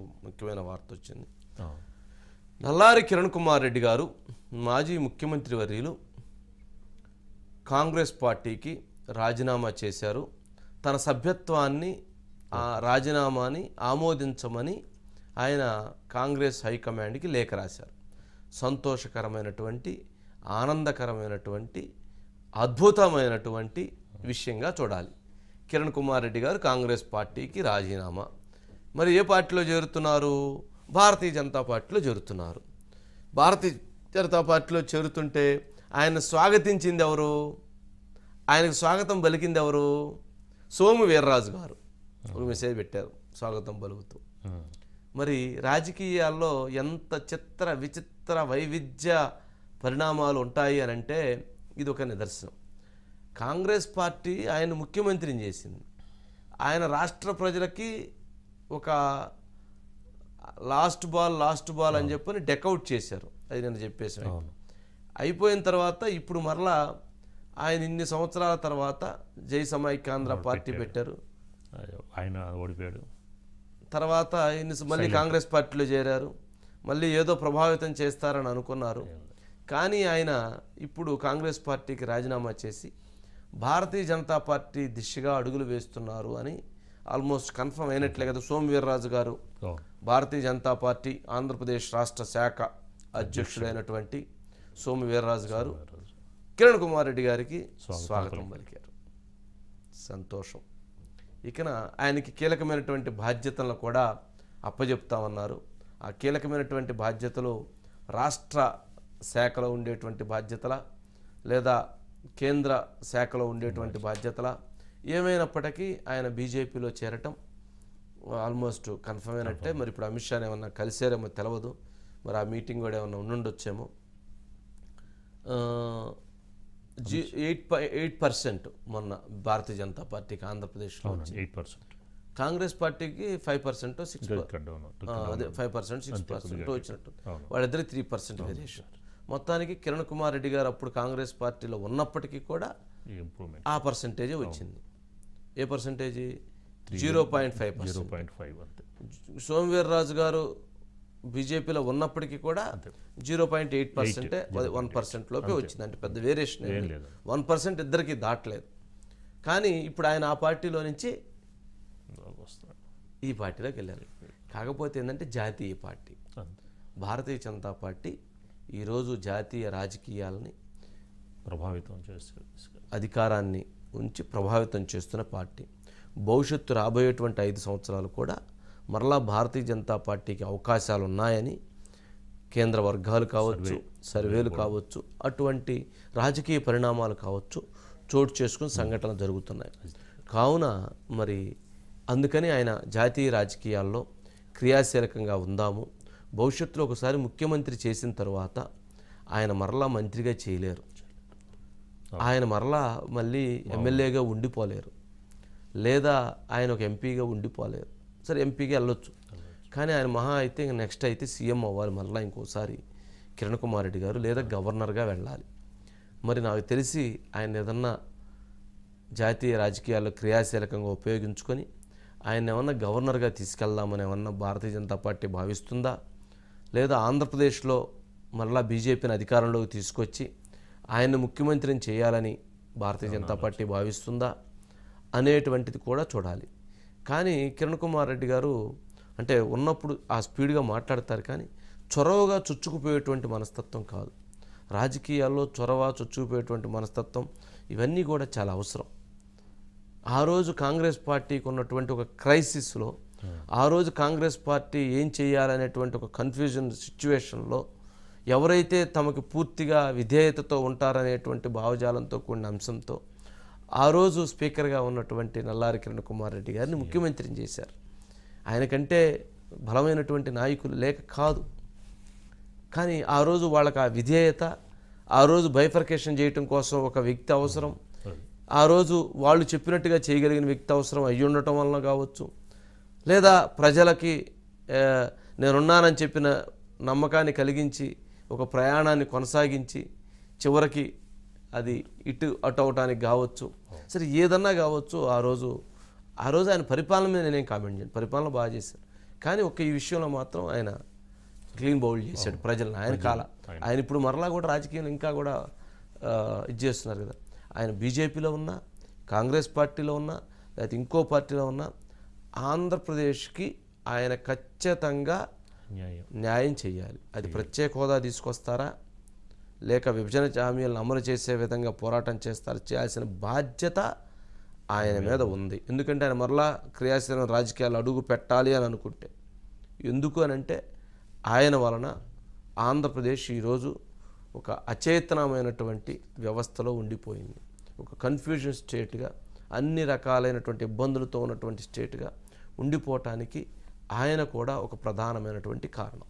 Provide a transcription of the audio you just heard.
ఒక ముఖ్యమైన వార్త వచ్చింది నల్లారి కిరణ్ కుమార్ రెడ్డి గారు మాజీ ముఖ్యమంత్రి వర్యులు కాంగ్రెస్ పార్టీకి రాజీనామా చేశారు తన సభ్యత్వాన్ని ఆ రాజీనామాని ఆమోదించమని ఆయన కాంగ్రెస్ హైకమాండ్కి లేఖ రాశారు సంతోషకరమైనటువంటి ఆనందకరమైనటువంటి అద్భుతమైనటువంటి విషయంగా చూడాలి కిరణ్ కుమార్ రెడ్డి గారు కాంగ్రెస్ పార్టీకి రాజీనామా మరి ఏ పార్టీలో చేరుతున్నారు భారతీయ జనతా పార్టీలో చేరుతున్నారు భారతీయ జనతా పార్టీలో చేరుతుంటే ఆయన స్వాగతించింది ఎవరు ఆయనకు స్వాగతం పలికింది ఎవరు సోము వీర్రాజు గారు ఒక మెసేజ్ పెట్టారు స్వాగతం పలుకుతూ మరి రాజకీయాల్లో ఎంత చిత్ర విచిత్ర వైవిధ్య పరిణామాలు ఉంటాయి అని అంటే ఇది ఒక నిదర్శనం కాంగ్రెస్ పార్టీ ఆయన ముఖ్యమంత్రిని చేసింది ఆయన రాష్ట్ర ప్రజలకి ఒక లాస్ట్ బాల్ లాస్ట్ బాల్ అని చెప్పని డెకౌట్ చేశారు అది నేను చెప్పేసి అయిపోయిన తర్వాత ఇప్పుడు మరలా ఆయన ఇన్ని సంవత్సరాల తర్వాత జై సమైక్యాంధ్ర పార్టీ పెట్టారు ఆయన ఓడిపోయాడు తర్వాత ఇన్ని మళ్ళీ కాంగ్రెస్ పార్టీలో చేరారు మళ్ళీ ఏదో ప్రభావితం చేస్తారని అనుకున్నారు కానీ ఆయన ఇప్పుడు కాంగ్రెస్ పార్టీకి రాజీనామా చేసి భారతీయ జనతా పార్టీ దిశగా అడుగులు వేస్తున్నారు అని ఆల్మోస్ట్ కన్ఫర్మ్ అయినట్లే కదా సోమవీర్రాజు గారు భారతీయ జనతా పార్టీ ఆంధ్రప్రదేశ్ రాష్ట్ర శాఖ అధ్యక్షుడైనటువంటి సోమవీర్రాజు గారు కిరణ్ కుమార్ రెడ్డి గారికి స్వాగతం పలికారు సంతోషం ఇకన ఆయనకి కీలకమైనటువంటి బాధ్యతలను కూడా అప్పజెప్తామన్నారు ఆ కీలకమైనటువంటి బాధ్యతలు రాష్ట్ర శాఖలో ఉండేటువంటి బాధ్యతల లేదా కేంద్ర శాఖలో ఉండేటువంటి బాధ్యతల ఏమైనప్పటికీ ఆయన బీజేపీలో చేరటం ఆల్మోస్ట్ కన్ఫర్మ్ అయినట్టే మరి ఇప్పుడు అమిత్ షాని ఏమన్నా కలిసారేమో తెలియదు మరి ఆ మీటింగ్ కూడా ఏమన్నా ఉండుండొచ్చేమో జీ ఎయిట్ ఎయిట్ పర్సెంట్ మొన్న భారతీయ జనతా పార్టీకి ఆంధ్రప్రదేశ్లో ఎయిట్ పర్సెంట్ కాంగ్రెస్ పార్టీకి ఫైవ్ పర్సెంట్ సిక్స్ అదే ఫైవ్ పర్సెంట్ సిక్స్ పర్సెంట్ వచ్చినట్టు వాళ్ళిద్దరికి త్రీ పర్సెంట్ వేరియేషన్ మొత్తానికి కిరణ్ కుమార్ రెడ్డి గారు అప్పుడు కాంగ్రెస్ పార్టీలో ఉన్నప్పటికీ కూడా ఆ పర్సెంటేజే వచ్చింది ఏ percentage zero point five zero point five అంతే రాజు గారు బీజేపీలో ఉన్నప్పటికీ కూడా జీరో పాయింట్ ఎయిట్ పర్సెంటే వన్ పర్సెంట్ లోపే వచ్చింది అంటే పెద్ద వేరియేషన్ ఏం లేదు వన్ పర్సెంట్ ఇద్దరికి దాటలేదు కానీ ఇప్పుడు ఆయన ఆ పార్టీలో నుంచి ఈ పార్టీలోకి వెళ్ళారు కాకపోతే ఏంటంటే జాతీయ పార్టీ భారతీయ జనతా పార్టీ ఈరోజు జాతీయ రాజకీయాలని ప్రభావితం చేస్తుంది అధికారాన్ని ఉంచి ప్రభావితం చేస్తున్న పార్టీ భవిష్యత్తు రాబోయేటువంటి ఐదు సంవత్సరాలు కూడా మరలా భారతీయ జనతా పార్టీకి అవకాశాలు ఉన్నాయని కేంద్ర వర్గాలు కావచ్చు సర్వేలు కావచ్చు అటువంటి రాజకీయ పరిణామాలు కావచ్చు చోటు చేసుకుని సంఘటనలు జరుగుతున్నాయి కావున మరి అందుకని ఆయన జాతీయ రాజకీయాల్లో క్రియాశీలకంగా ఉందాము భవిష్యత్తులో ఒకసారి ముఖ్యమంత్రి చేసిన తర్వాత ఆయన మరలా మంత్రిగా చేయలేరు ఆయన మరలా మళ్ళీ ఎమ్మెల్యేగా ఉండిపోలేరు లేదా ఆయన ఒక ఎంపీగా ఉండిపోలేరు సరే ఎంపీగా వెళ్ళొచ్చు కానీ ఆయన మహా అయితే ఇంక నెక్స్ట్ అయితే సీఎం అవ్వాలి మరలా ఇంకోసారి కిరణ్ కుమార్ రెడ్డి గారు లేదా గవర్నర్గా వెళ్ళాలి మరి నాకు తెలిసి ఆయన ఏదన్నా జాతీయ రాజకీయాల్లో క్రియాశీలకంగా ఉపయోగించుకొని ఆయన ఏమన్నా గవర్నర్గా తీసుకెళ్దామని ఏమన్నా భారతీయ జనతా పార్టీ భావిస్తుందా లేదా ఆంధ్రప్రదేశ్లో మరలా బీజేపీని అధికారంలోకి తీసుకొచ్చి ఆయన్ను ముఖ్యమంత్రిని చేయాలని భారతీయ జనతా పార్టీ భావిస్తుందా అనేటువంటిది కూడా చూడాలి కానీ కిరణ్ కుమార్ రెడ్డి గారు అంటే ఉన్నప్పుడు ఆ స్పీడ్గా మాట్లాడతారు కానీ చొరవగా చొచ్చుకుపోయేటువంటి మనస్తత్వం కాదు రాజకీయాల్లో చొరవ చొచ్చుకుపోయేటువంటి మనస్తత్వం ఇవన్నీ కూడా చాలా అవసరం ఆ రోజు కాంగ్రెస్ పార్టీకి ఉన్నటువంటి ఒక క్రైసిస్లో ఆ రోజు కాంగ్రెస్ పార్టీ ఏం చేయాలనేటువంటి ఒక కన్ఫ్యూజన్ సిచ్యువేషన్లో ఎవరైతే తమకు పూర్తిగా విధేయతతో ఉంటారనేటువంటి భావజాలంతో కూడిన అంశంతో ఆ రోజు స్పీకర్గా ఉన్నటువంటి నల్లారి కిరణ్ కుమార్ రెడ్డి గారిని ముఖ్యమంత్రిని చేశారు ఆయనకంటే బలమైనటువంటి నాయకులు లేక కాదు కానీ ఆ రోజు వాళ్ళకి ఆ విధేయత ఆ రోజు బైఫర్కేషన్ చేయటం కోసం ఒక వ్యక్తి అవసరం ఆ రోజు వాళ్ళు చెప్పినట్టుగా చేయగలిగిన వ్యక్తి అవసరం అయ్యి ఉండటం వలన కావచ్చు లేదా ప్రజలకి నేనున్నానని చెప్పిన నమ్మకాన్ని కలిగించి ఒక ప్రయాణాన్ని కొనసాగించి చివరికి అది ఇటు అటు అవటానికి కావచ్చు సరే ఏదన్నా కావచ్చు ఆ రోజు ఆ రోజు ఆయన పరిపాలన మీద నేనేం కామెంట్ చేయను పరిపాలన బాగా చేశాను కానీ ఒక ఈ విషయంలో మాత్రం ఆయన క్లీన్ బౌల్ చేశాడు ప్రజలను ఆయన కాల ఆయన ఇప్పుడు మరలా కూడా రాజకీయాలు ఇంకా కూడా ఇది చేస్తున్నారు కదా ఆయన బీజేపీలో ఉన్నా కాంగ్రెస్ పార్టీలో ఉన్నా లేకపోతే ఇంకో పార్టీలో ఉన్నా ఆంధ్రప్రదేశ్కి ఆయన ఖచ్చితంగా న్యాయం చేయాలి అది ప్రత్యేక హోదా తీసుకొస్తారా లేక విభజన జామీలను అమలు చేసే విధంగా పోరాటం చేస్తారు చేయాల్సిన బాధ్యత ఆయన మీద ఉంది ఎందుకంటే ఆయన మరలా క్రియాశీలం రాజకీయాలు అడుగు పెట్టాలి అని అనుకుంటే ఎందుకు అని అంటే ఆయన వలన ఆంధ్రప్రదేశ్ ఈరోజు ఒక అచేతనమైనటువంటి వ్యవస్థలో ఉండిపోయింది ఒక కన్ఫ్యూజన్ స్టేట్గా అన్ని రకాలైనటువంటి ఇబ్బందులతో ఉన్నటువంటి స్టేట్గా ఉండిపోవటానికి ఆయన కూడా ఒక ప్రధానమైనటువంటి కారణం